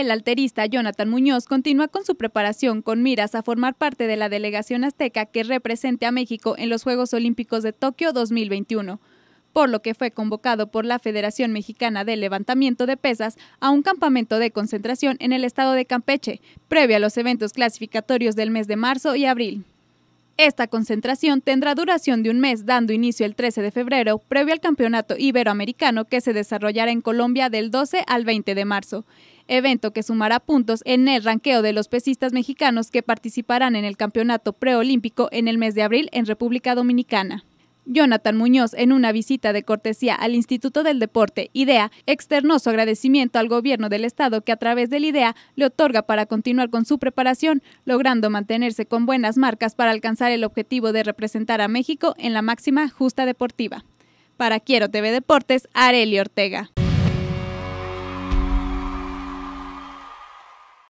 El alterista Jonathan Muñoz continúa con su preparación con miras a formar parte de la delegación azteca que represente a México en los Juegos Olímpicos de Tokio 2021, por lo que fue convocado por la Federación Mexicana de Levantamiento de Pesas a un campamento de concentración en el estado de Campeche, previo a los eventos clasificatorios del mes de marzo y abril. Esta concentración tendrá duración de un mes, dando inicio el 13 de febrero, previo al Campeonato Iberoamericano que se desarrollará en Colombia del 12 al 20 de marzo, evento que sumará puntos en el ranqueo de los pesistas mexicanos que participarán en el Campeonato Preolímpico en el mes de abril en República Dominicana. Jonathan Muñoz, en una visita de cortesía al Instituto del Deporte, IDEA, externó su agradecimiento al gobierno del Estado que a través del IDEA le otorga para continuar con su preparación, logrando mantenerse con buenas marcas para alcanzar el objetivo de representar a México en la máxima justa deportiva. Para Quiero TV Deportes, Arelio Ortega.